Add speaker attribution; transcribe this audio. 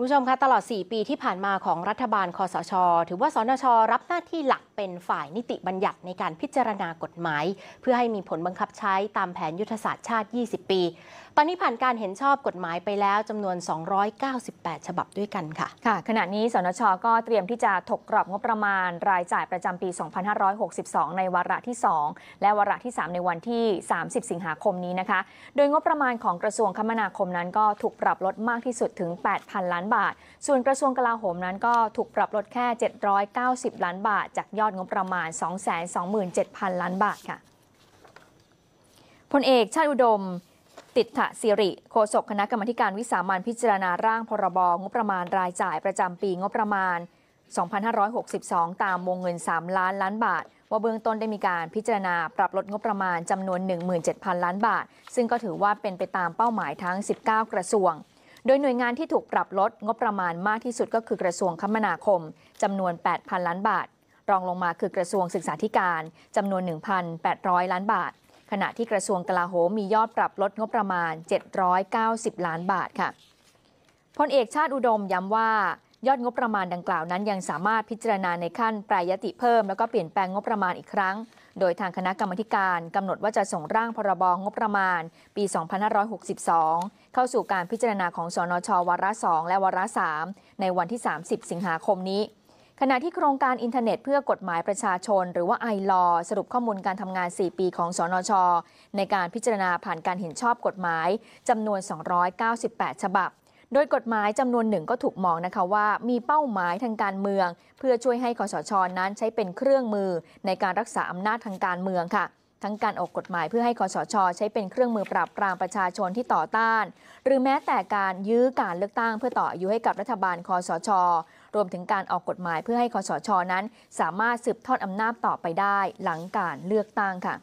Speaker 1: คุณผู้ชมคะตลอด 4 ปีที่ผ่านมาของรัฐบาลคอสชถือว่าสนชรับหน้าที่หลักเป็นฝ่ายนิติบัญญัติในการพิจารณากฎหมาย เพื่อให้มีผลบังคับใช้ตามแผนยุทธศาสตร์ชาติ 20 ปี ตอนนี้ผ่านการเห็นชอบกฎหมายไปแล้วจำนวน 298 ฉบับด้วยกันค่ะ
Speaker 2: ค่ะขณะนี้สนชก็เตรียมที่จะถกกรอบงบประมาณ รายจ่ายประจำปี2562 ในวาระที่2และวาระที่ 3 ในวันที่ 30 สิงหาคมนี้นะคะ โดยงบประมาณของกระทรวงคมนาคมนั้นก็ถูกปรับลดมากที่สุดถึง 8,000 ล้านบาทส่วนกระทรวงกลาโหมนั้นก็ถูกปรับลดแค่ 790 ล้านบาท จากยอดงบประมาณ 227,000 ล้านบาทค่ะพลเอกชาติอุดมติดถะสิริ โฆษกคณะกรรมการวิสามันพิจารณาร่างพรบงบประมาณรายจ่ายประจำปีงบประมาณ 2,562 ตามวงเงิน 3 ล้านล้านบาท ว่าเบื้องต้นได้มีการพิจารณาปรับลดงบประมาณจำนวน 17,000 ล้านบาท ซึ่งก็ถือว่าเป็นไปตามเป้าหมายทั้ง 19 กระทรวงโดยหน่วยงานที่ถูกปรับลดงบประมาณมากที่สุดก็คือกระทรวงคมนาคม จำนวน 8,000 ล้านบาท รองลงมาคือกระทรวงศึกษาธิการ จำนวน 1,800 ล้านบาท ขณะที่กระทรวงกลาโหมมียอดปรับลดงบประมาณ 790 ล้านบาทค่ะพลเอกชาติอุดมย้ำว่ายอดงบประมาณดังกล่าวนั้นยังสามารถพิจารณาในขั้นแปรยติเพิ่ม แล้วก็เปลี่ยนแปลงงบประมาณอีกครั้ง โดยทางคณะกรรมการกำหนดว่าจะส่งร่างพรบงบประมาณ ปี 2562 เข้าสู่การพิจารณาของสนชวาระ2และวาระ3ในวันที่ 30 สิงหาคมนี้ ขณะที่โครงการอินเทอร์เน็ต เพื่อกฎหมายประชาชนหรือว่าไอลอ สรุปข้อมูลการทำงาน 4 ปีของสอนชในการพิจารณาผ่านการเห็นชอบกฎหมายจำนวน 298 ฉบับโดยกฎหมายจำนวนหนึ่งก็ถูกมองนะคะว่า มีเป้าหมายทางการเมือง เพื่อช่วยให้คอสช นั้นใช้เป็นเครื่องมือในการรักษาอำนาจทางการเมืองค่ะ ทั้งการออกกฎหมายเพื่อให้คอสช ใช้เป็นเครื่องมือปราบปรามประชาชนที่ต่อต้าน หรือแม้แต่การยื้อการเลือกตั้งเพื่อต่ออยย่ให้กับรัฐบาลคอสช รวมถึงการออกกฎหมายเพื่อให้คอสช นั้น สามารถสืบทอดอำนาจต่อไปได้หลังการเลือกตั้งค่ะ